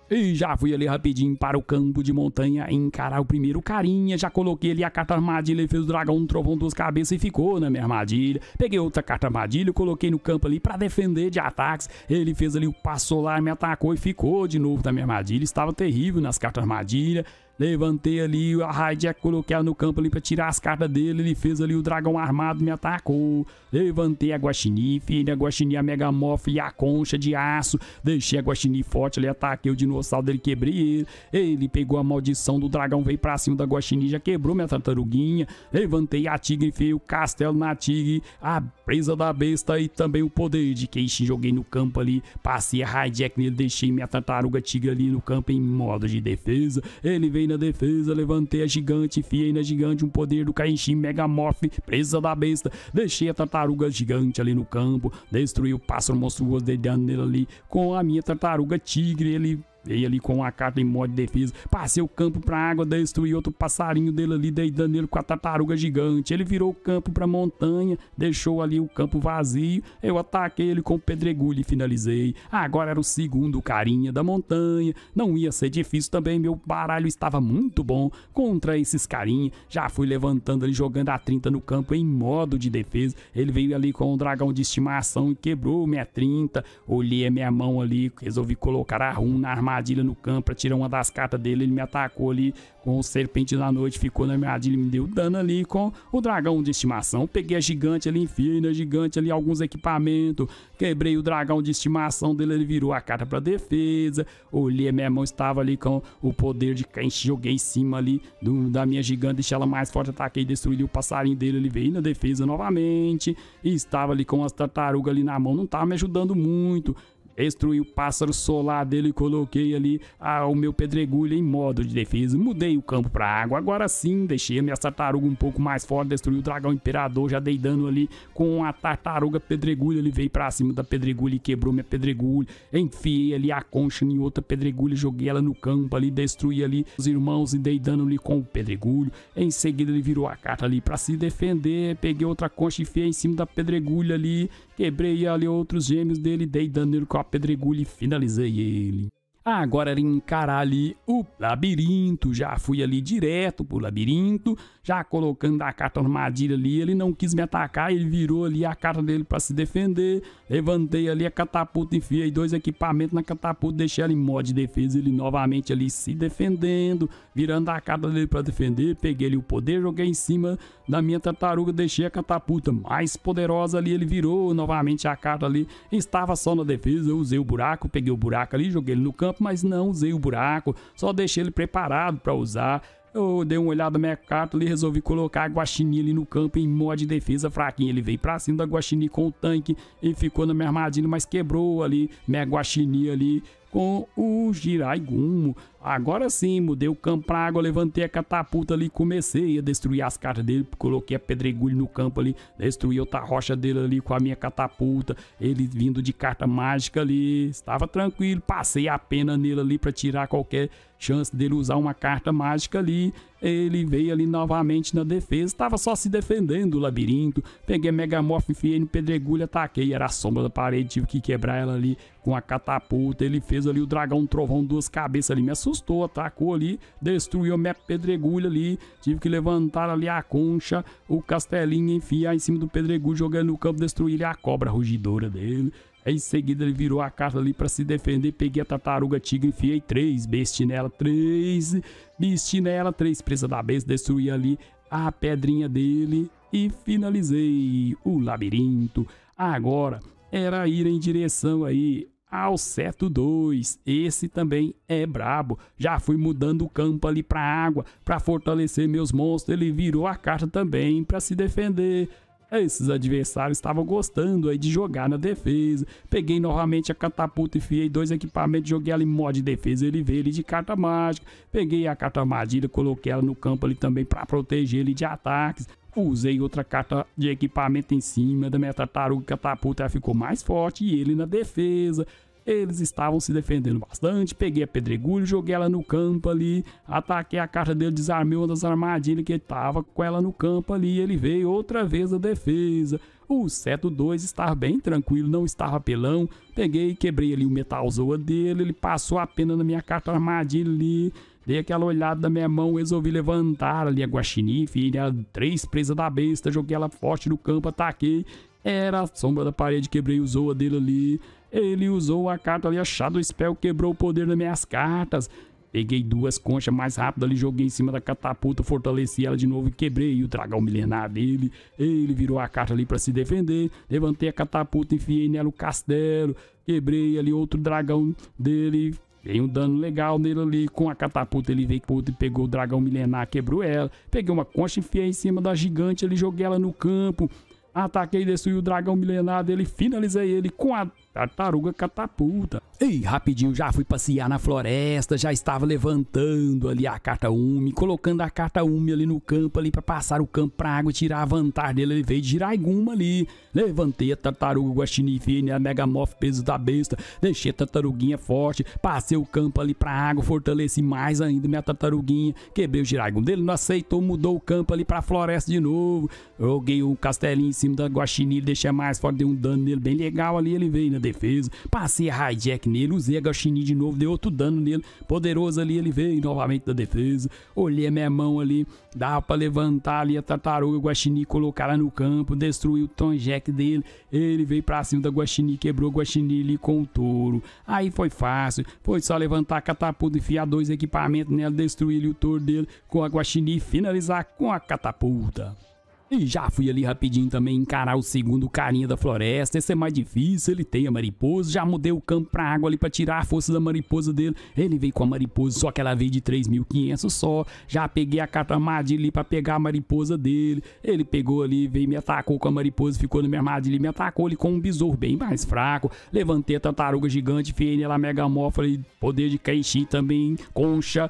E já fui ali rapidinho para o campo de montanha encarar o primeiro carinha. Já coloquei ali a carta armadilha e fez o dragão um trovão duas cabeças e ficou na minha armadilha. Peguei outra carta armadilha, coloquei no campo ali para defender de ataques. Ele fez ali o passo solar, me atacou e ficou de novo na minha armadilha. Estava terrível nas cartas armadilha. Levantei ali, a Hijack coloquei ela no campo ali pra tirar as cartas dele. Ele fez ali o dragão armado, me atacou. Levantei a Guaxinim filho a Guaxinim a Megamorph e a concha de aço. Deixei a Guaxinim forte ali, ataquei o dinossauro dele, quebrei ele. Ele pegou a maldição do dragão, veio pra cima da Guaxinim já quebrou minha tartaruguinha. Levantei a tigre, filho o castelo na tigre, a presa da besta e também o poder de Keishi. Joguei no campo ali, passei a Hijack nele, deixei minha tartaruga tigre ali no campo em modo de defesa. Ele veio na defesa, levantei a gigante, fiei na gigante um poder do Kainshin Megamorph, presa da besta. Deixei a tartaruga gigante ali no campo, destruí o pássaro monstruoso dedando nele ali. Com a minha tartaruga tigre, ele Veio ali com a carta em modo de defesa. Passei o campo pra água, destruí outro passarinho dele ali, deitando nele com a tartaruga gigante. Ele virou o campo pra montanha, deixou ali o campo vazio. Eu ataquei ele com o pedregulho e finalizei. Agora era o segundo carinha da montanha. Não ia ser difícil também, meu baralho estava muito bom contra esses carinha. Já fui levantando ali jogando a 30 no campo em modo de defesa. Ele veio ali com o um dragão de estimação e quebrou minha 30. Olhei a minha mão ali, resolvi colocar a rum na armadura armadilha no campo pra tirar uma das cartas dele. Ele me atacou ali com o serpente da noite, ficou na armadilha, me deu dano ali com o dragão de estimação. Peguei a gigante ali, enfiei na gigante ali alguns equipamentos, quebrei o dragão de estimação dele, ele virou a carta pra defesa. Olhei, minha mão estava ali com o poder de quem joguei em cima ali do, da minha gigante, deixei ela mais forte, ataquei, destruí o passarinho dele, ele veio na defesa novamente. E estava ali com as tartarugas ali na mão, não tava me ajudando muito. Destruí o pássaro solar dele e coloquei ali ah, o meu pedregulho em modo de defesa. Mudei o campo para água. Agora sim, deixei a minha tartaruga um pouco mais forte. Destruí o dragão imperador. Já dei dano ali com a tartaruga pedregulho. Ele veio para cima da pedregulha e quebrou minha pedregulho. Enfiei ali a concha em outra pedregulha. Joguei ela no campo ali. Destruí ali os irmãos e dei dano ali com o pedregulho. Em seguida, ele virou a carta ali para se defender. Peguei outra concha e enfiei em cima da pedregulha ali. Quebrei ali outros gêmeos dele, dei dano nele com a pedregulha e finalizei ele agora era encarar ali o labirinto, já fui ali direto pro labirinto, já colocando a carta armadilha ali, ele não quis me atacar, ele virou ali a carta dele para se defender, levantei ali a catapulta, enfiei dois equipamentos na catapulta, deixei ali mod de defesa, ele novamente ali se defendendo, virando a carta dele para defender, peguei ali o poder, joguei em cima da minha tartaruga, deixei a catapulta mais poderosa ali, ele virou novamente a carta ali, estava só na defesa, eu usei o buraco, peguei o buraco ali, joguei ele no campo, mas não usei o buraco, só deixei ele preparado para usar. Eu dei uma olhada na minha carta e resolvi colocar a guaxinim ali no campo em modo de defesa fraquinha. Ele veio pra cima da guaxinim com o tanque e ficou na minha armadilha, mas quebrou ali minha guaxinim ali com o Jirai Gumo. Agora sim, mudei o campo pra água, levantei a catapulta ali, comecei a destruir as cartas dele, coloquei a pedregulho no campo ali, destruí outra rocha dele ali com a minha catapulta, ele vindo de carta mágica ali, estava tranquilo, passei a pena nele ali para tirar qualquer chance dele usar uma carta mágica ali. Ele veio ali novamente na defesa, estava só se defendendo o labirinto. Peguei a Megamorph, enfiei no pedregulho, ataquei. Era a sombra da parede, tive que quebrar ela ali com a catapulta. Ele fez ali o dragão trovão, duas cabeças ali. Me assustou assustou, atacou ali, destruiu o minha pedregulho ali. Tive que levantar ali a concha, o castelinho enfiar em cima do pedregulho, jogando no campo, destruir a cobra rugidora dele. Aí em seguida ele virou a carta ali para se defender. Peguei a tartaruga tigre, enfiei três bestes nela, três bestes nela, três presas da besta, destruí ali a pedrinha dele e finalizei o labirinto. Agora era ir em direção aí Alceto 2, esse também é brabo. Já fui mudando o campo ali pra água, pra fortalecer meus monstros. Ele virou a carta também pra se defender. Esses adversários estavam gostando aí de jogar na defesa. Peguei novamente a catapulta, enfiei dois equipamentos, joguei ali mod de defesa, ele veio de carta mágica. Peguei a carta armadilha, coloquei ela no campo ali também para proteger ele de ataques. Usei outra carta de equipamento em cima da minha tartaruga catapulta, tá? ela ficou mais forte e ele na defesa. Eles estavam se defendendo bastante. Peguei a pedregulho, joguei ela no campo ali. Ataquei a carta dele, desarmei uma das armadilhas que estava com ela no campo ali. Ele veio outra vez a defesa. O Seto 2 estava bem tranquilo, não estava pelão. Peguei e quebrei ali o metalzoa dele. Ele passou a pena na minha carta armadilha ali. Dei aquela olhada na minha mão, resolvi levantar ali a guaxinim, a três presas da besta, joguei ela forte no campo, ataquei. Era a sombra da parede, quebrei o zoa dele ali. Ele usou a carta ali, achado o spell, quebrou o poder das minhas cartas. Peguei duas conchas mais rápido ali, joguei em cima da catapulta, fortaleci ela de novo e quebrei o dragão milenar dele. Ele virou a carta ali para se defender. Levantei a catapulta, enfiei nela o castelo, quebrei ali outro dragão dele, Dei um dano legal nele ali. Com a catapulta, ele veio puto e pegou o dragão milenar, quebrou ela. Peguei uma concha, enfiei em cima da gigante, ele joguei ela no campo. Ataquei, destruí o dragão milenar dele, finalizei ele com a Tartaruga catapulta. Ei, rapidinho, já fui passear na floresta, já estava levantando ali a carta Umi, colocando a carta Umi ali no campo ali para passar o campo pra água, tirar a vantagem dele, veio de giraiguma ali. Levantei a tartaruga guaxinifine, a megamorph peso da besta, deixei a tartaruguinha forte, passei o campo ali pra água, fortaleci mais ainda minha tartaruguinha, quebrei o giraiguma dele, não aceitou, mudou o campo ali pra floresta de novo. Joguei o um castelinho em cima da guaxinim, deixei mais forte, dei um dano nele bem legal ali, ele veio, né? defesa, passei a hijack nele, usei a Gashini de novo, dei outro dano nele, poderoso ali, ele veio novamente da defesa, olhei a minha mão ali, dava pra levantar ali a tartaruga, Guaxini, colocar ela no campo, destruiu o Tonjack dele, ele veio pra cima da Guaxini, quebrou o Guaxini ali com o touro, aí foi fácil, foi só levantar a catapulta, enfiar dois equipamentos nela, destruir o touro dele com a Guaxini e finalizar com a catapulta. E já fui ali rapidinho também encarar o segundo carinha da floresta. Esse é mais difícil, ele tem a mariposa. Já mudei o campo pra água ali pra tirar a força da mariposa dele. Ele veio com a mariposa, só que ela veio de 3.500 só. Já peguei a carta armadilha ali pra pegar a mariposa dele. Ele pegou ali, veio me atacou com a mariposa, ficou na minha armadilha e me atacou ali com um besouro bem mais fraco. Levantei a tartaruga gigante, fiei nela megamófora e poder de Kaishi também, concha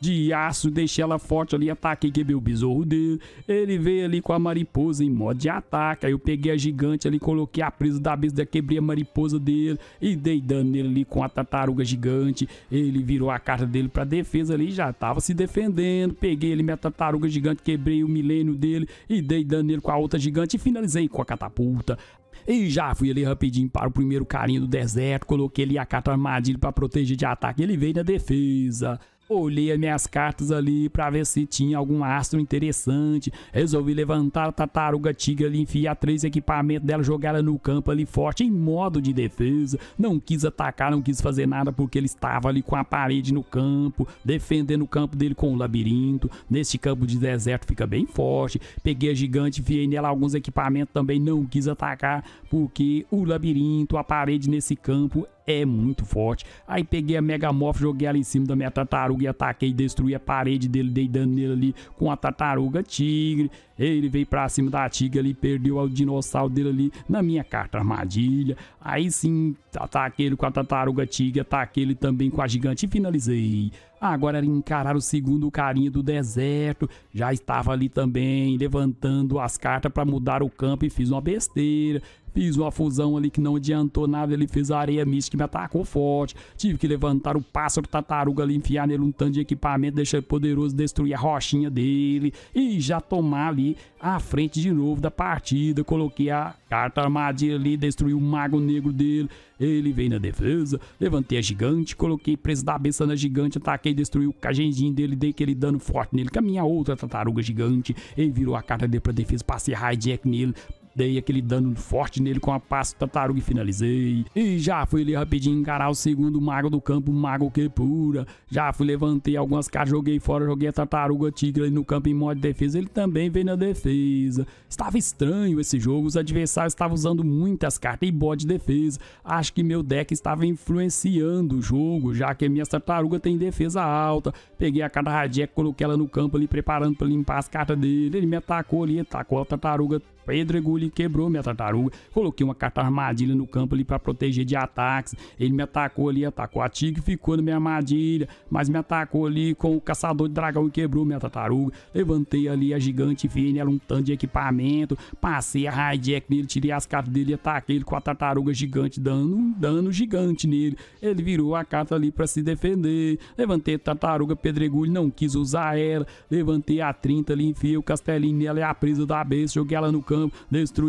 de aço, deixei ela forte ali, ataquei, quebrei o besouro dele. Ele veio ali com a mariposa em modo de ataque. Aí eu peguei a gigante ali, coloquei a presa da besta, quebrei a mariposa dele e dei dano nele ali com a tartaruga gigante. Ele virou a carta dele pra defesa ali, já tava se defendendo. Peguei ele, minha tartaruga gigante, quebrei o milênio dele e dei dano nele com a outra gigante e finalizei com a catapulta. E já fui ali rapidinho para o primeiro carinha do deserto, coloquei ali a carta armadilha para proteger de ataque. Ele veio na defesa olhei as minhas cartas ali para ver se tinha algum astro interessante. Resolvi levantar a tartaruga tigre ali, enfiar três equipamentos dela, jogar ela no campo ali forte, em modo de defesa. Não quis atacar, não quis fazer nada porque ele estava ali com a parede no campo, defendendo o campo dele com o labirinto. Neste campo de deserto fica bem forte. Peguei a gigante, enfiei nela alguns equipamentos também, não quis atacar porque o labirinto, a parede nesse campo é muito forte. Aí peguei a Mega Morph, joguei ela em cima da minha tartaruga e ataquei, destruí a parede dele, dei dano nele ali com a tartaruga tigre. Ele veio pra cima da tigre ali, perdeu o dinossauro dele ali na minha carta armadilha. Aí sim, ataquei ele com a tartaruga tigre, ataquei ele também com a gigante e finalizei. Agora era encarar o segundo carinha do deserto. Já estava ali também, levantando as cartas para mudar o campo e fiz uma besteira. Fiz uma fusão ali que não adiantou nada. Ele fez a areia mística que me atacou forte. Tive que levantar o pássaro tartaruga ali, enfiar nele um tanto de equipamento, deixar ele poderoso, destruir a rochinha dele e já tomar ali a frente de novo da partida. Coloquei a carta armadilha ali, destruí o mago negro dele. Ele veio na defesa, levantei a gigante, coloquei preso da cabeça na gigante, ataquei, destruí o cajendinho dele, dei aquele dano forte nele, com a minha outra tartaruga gigante. Ele virou a carta dele pra defesa, passei jack nele, Dei aquele dano forte nele com a pasta tartaruga e finalizei. E já fui ali rapidinho encarar o segundo mago do campo, mago que pura. Já fui, levantei algumas cartas, joguei fora, joguei a tartaruga tigre ali no campo em modo de defesa. Ele também veio na defesa. Estava estranho esse jogo, os adversários estavam usando muitas cartas e bode de defesa. Acho que meu deck estava influenciando o jogo, já que minha tartaruga tem defesa alta. Peguei a carta Radiek, coloquei ela no campo ali, preparando para limpar as cartas dele. Ele me atacou ali, atacou a tartaruga Pedregulho quebrou minha tartaruga. Coloquei uma carta armadilha no campo ali para proteger de ataques. Ele me atacou ali, atacou a tigre, ficou na minha armadilha, mas me atacou ali com o caçador de dragão e quebrou minha tartaruga. Levantei ali a gigante vi era um tanto de equipamento. Passei a hijack nele, tirei as cartas dele e ataquei ele com a tartaruga gigante, dando um dano gigante nele. Ele virou a carta ali para se defender. Levantei a tartaruga pedregulho, não quis usar ela. Levantei a 30 ali, enfiei o castelinho nela e a presa da besta, joguei ela no campo,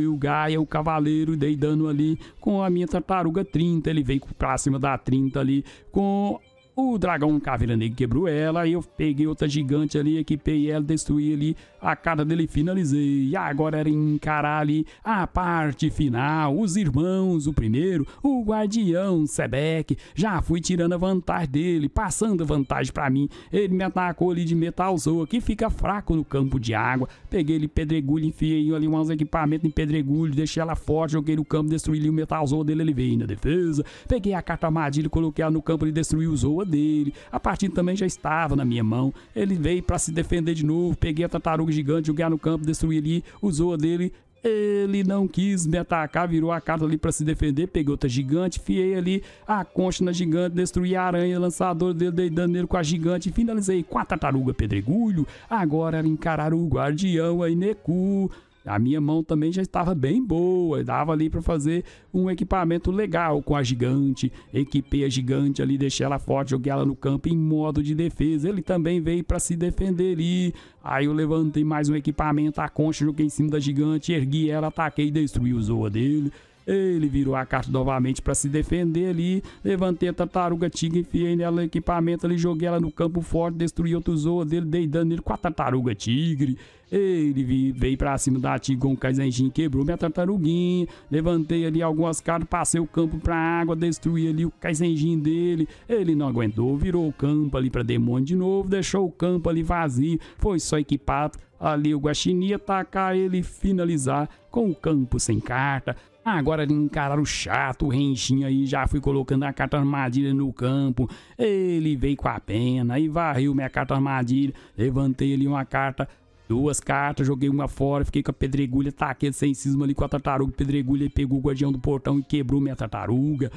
o Gaia, o cavaleiro, dei dano ali com a minha tartaruga 30, ele veio pra cima da 30 ali com o dragão caveira negro quebrou ela, e eu peguei outra gigante ali, equipei ela, destruí ali a cara dele finalizei. Agora era encarar ali a parte final, os irmãos, o primeiro, o guardião, Sebek. Já fui tirando a vantagem dele, passando a vantagem para mim. Ele me atacou ali de zoa, que fica fraco no campo de água. Peguei ele pedregulho, enfiei ali uns equipamentos em pedregulho, deixei ela forte, joguei no campo, destruí ali o zoa dele, ele veio na defesa. Peguei a carta armadilha, coloquei ela no campo e destruí o zoa dele. A partida também já estava na minha mão. Ele veio para se defender de novo, peguei a tartaruga sabe, gigante, jogar no campo, destruir ali, usou a dele, ele não quis me atacar, virou a carta ali para se defender, peguei outra gigante, fiei ali a concha na gigante, destruí a aranha, lançador dele, dei dano nele com a gigante, finalizei com a tartaruga pedregulho, agora encarar o guardião aí, Neku. A minha mão também já estava bem boa, dava ali para fazer um equipamento legal com a gigante. Equipei a gigante ali, deixei ela forte, joguei ela no campo em modo de defesa. Ele também veio para se defender ali. Aí eu levantei mais um equipamento, a concha, joguei em cima da gigante, ergui ela, ataquei e destruí o zoa dele. Ele virou a carta novamente para se defender ali. Levantei a tartaruga tigre, enfiei nela no equipamento ali, joguei ela no campo forte, destruí outro zoa dele, dei dano nele com a tartaruga tigre. Ele veio pra cima da Tigon Kaisenjin, quebrou minha tartaruguinha. Levantei ali algumas cartas, passei o campo pra água, destruí ali o Kaisenjin dele. Ele não aguentou, virou o campo ali pra demônio de novo, deixou o campo ali vazio. Foi só equipado ali o Guaxinim atacar ele e finalizar com o campo sem carta. Agora ele encarar o chato, o renchinho aí, já fui colocando a carta armadilha no campo. Ele veio com a pena e varreu minha carta armadilha. Levantei ali uma carta Duas cartas, joguei uma fora, fiquei com a pedregulha, taquei sem cisma ali com a tartaruga, pedregulha e pegou o guardião do portão e quebrou minha tartaruga.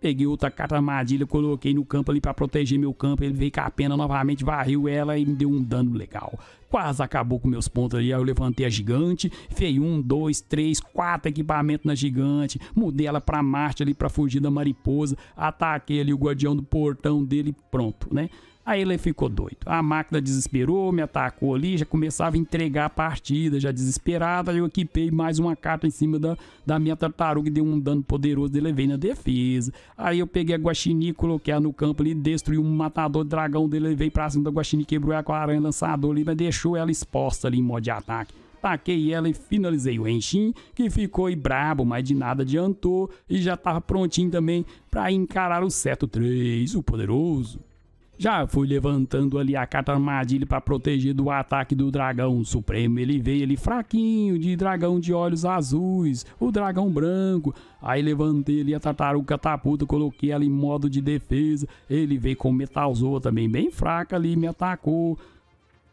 Peguei outra carta armadilha, coloquei no campo ali para proteger meu campo. Ele veio com a pena novamente, varreu ela e me deu um dano legal. Quase acabou com meus pontos ali. Aí eu levantei a gigante, fei um, dois, três, quatro equipamentos na gigante. Mudei ela pra Marte ali para fugir da mariposa. Ataquei ali o guardião do portão dele, pronto, né? Aí ele ficou doido. A máquina desesperou, me atacou ali, já começava a entregar a partida, já desesperada. Eu equipei mais uma carta em cima da, da minha tartaruga e deu um dano poderoso. Ele veio na defesa. Aí eu peguei a guaxini, coloquei ela no campo ali, destruí um matador de dragão dele. Ele veio pra cima da guaxini, quebrou ela com a aranha lançador ali, mas deixou ela exposta ali em modo de ataque taquei ela e finalizei o enchim que ficou brabo, mas de nada adiantou e já estava prontinho também para encarar o Seto 3, o poderoso. Já fui levantando ali a carta armadilha para proteger do ataque do dragão supremo. Ele veio ali fraquinho, de dragão de olhos azuis, o dragão branco. Aí levantei ali a tartaruga catapulta, coloquei ela em modo de defesa. Ele veio com metalzoa também, bem fraca ali, me atacou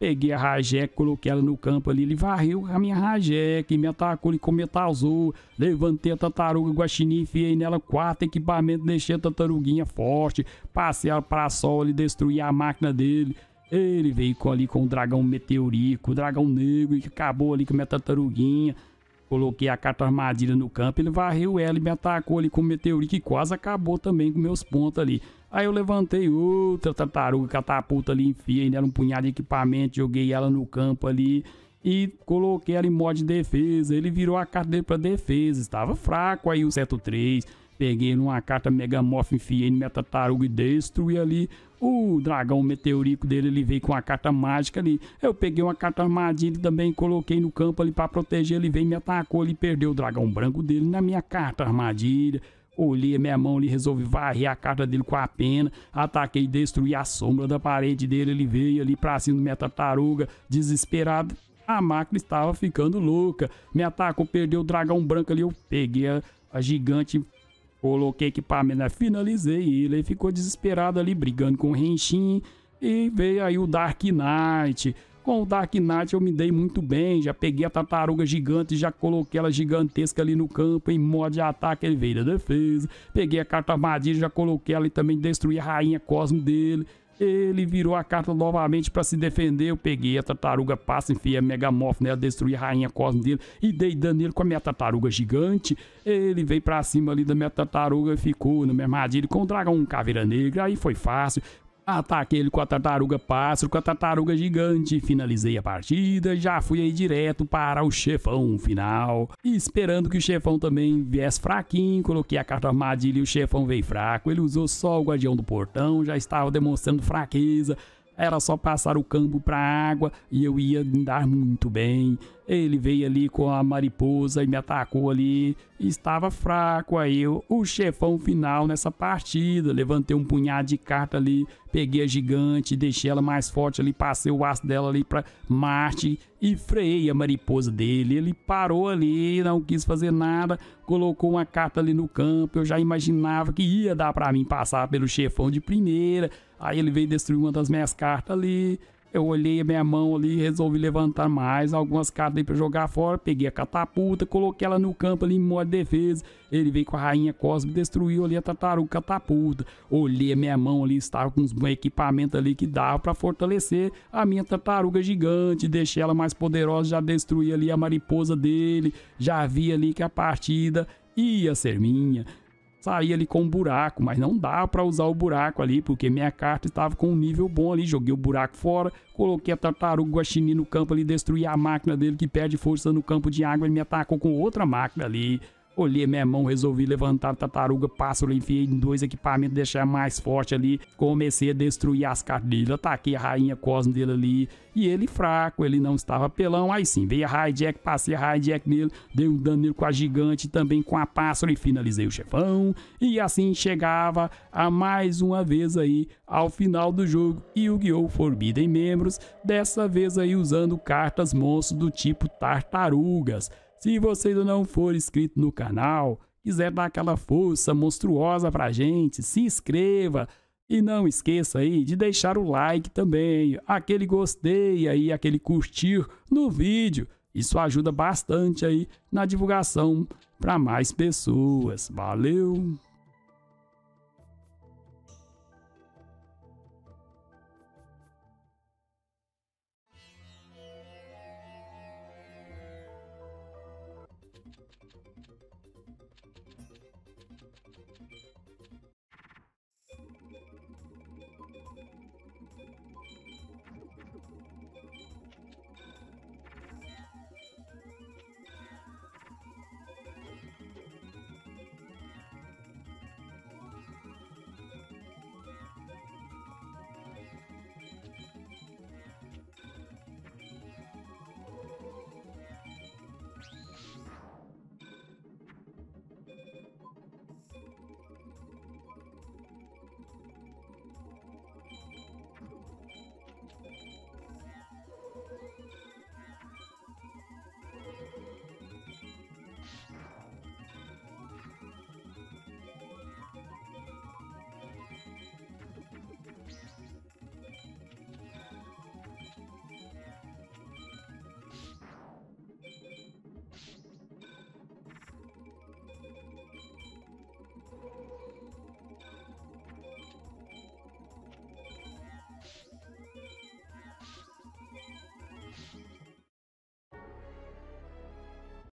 peguei a rajé, coloquei ela no campo ali, ele varreu a minha rajé, que me atacou, ele cometa azul, levantei a tartaruga guaxinim, enfiei nela quatro equipamentos, deixei a tartaruguinha forte, passei ela pra sol, ele destruí a máquina dele, ele veio ali com o dragão meteorico, o dragão negro, e acabou ali com a minha tartaruguinha, Coloquei a carta armadilha no campo, ele varreu ela e me atacou ali com o meteorito e quase acabou também com meus pontos ali. Aí eu levantei outra tartaruga catapulta ali, enfiei nela um punhado de equipamento, joguei ela no campo ali e coloquei ela em modo de defesa. Ele virou a carta dele pra defesa, estava fraco aí o 73. 3 Peguei numa carta Megamorph, enfiei na minha tartaruga e destruí ali o dragão meteorico dele, ele veio com a carta mágica ali. Eu peguei uma carta armadilha também, coloquei no campo ali para proteger. Ele veio me atacou, ele perdeu o dragão branco dele na minha carta armadilha. Olhei a minha mão ali, resolvi varrer a carta dele com a pena. Ataquei, destruí a sombra da parede dele. Ele veio ali pra cima da minha tartaruga, desesperado. A máquina estava ficando louca. Me atacou, perdeu o dragão branco ali. Eu peguei a, a gigante, Coloquei equipamento, né? finalizei ele. Ele ficou desesperado ali, brigando com o Renshin. E veio aí o Dark Knight. Com o Dark Knight eu me dei muito bem. Já peguei a tartaruga gigante, já coloquei ela gigantesca ali no campo. Em modo de ataque, ele veio da defesa. Peguei a carta armadilha, já coloquei ela e também destruí a rainha Cosmo dele. Ele virou a carta novamente para se defender. Eu peguei a tartaruga passa, enfia a Megamorph, nela, destruí a rainha cosmo dele e dei dano nele com a minha tartaruga gigante. Ele veio para cima ali da minha tartaruga e ficou na minha armadilha com o dragão caveira negra. Aí foi fácil. Ataquei ele com a tartaruga pássaro, com a tartaruga gigante, finalizei a partida, já fui aí direto para o chefão final. Esperando que o chefão também viesse fraquinho, coloquei a carta armadilha e o chefão veio fraco. Ele usou só o guardião do portão, já estava demonstrando fraqueza. Era só passar o campo para a água e eu ia andar muito bem. Ele veio ali com a mariposa e me atacou ali. Estava fraco aí. Eu, o chefão final nessa partida. Levantei um punhado de carta ali. Peguei a gigante, deixei ela mais forte ali. Passei o aço dela ali para Marte e freiei a mariposa dele. Ele parou ali, não quis fazer nada. Colocou uma carta ali no campo. Eu já imaginava que ia dar para mim passar pelo chefão de primeira. Aí ele veio destruir uma das minhas cartas ali eu olhei a minha mão ali, resolvi levantar mais algumas cartas aí pra jogar fora. Peguei a catapulta, coloquei ela no campo ali em modo de defesa. Ele veio com a rainha Cosme, destruiu ali a tartaruga catapulta. Olhei a minha mão ali, estava com uns equipamentos ali que dava para fortalecer a minha tartaruga gigante. Deixei ela mais poderosa, já destruí ali a mariposa dele. Já vi ali que a partida ia ser minha sair ali com um buraco, mas não dá para usar o buraco ali, porque minha carta estava com um nível bom ali, joguei o buraco fora, coloquei a tartaruga guaxinim no campo ali, destruí a máquina dele que perde força no campo de água, e me atacou com outra máquina ali, Olhei minha mão, resolvi levantar a tartaruga, pássaro, enfiei em dois equipamentos, deixar mais forte ali. Comecei a destruir as cartas dele. Tá Ataquei a rainha Cosmo dele ali. E ele fraco, ele não estava pelão. Aí sim, veio a hijack, passei a hijack nele, dei um dano nele com a gigante, também com a pássaro e finalizei o chefão. E assim chegava a mais uma vez aí ao final do jogo e o guiou Forbidden Membros, dessa vez aí usando cartas monstros do tipo tartarugas. Se você ainda não for inscrito no canal, quiser dar aquela força monstruosa pra gente, se inscreva e não esqueça aí de deixar o like também, aquele gostei aí, aquele curtir no vídeo. Isso ajuda bastante aí na divulgação para mais pessoas. Valeu!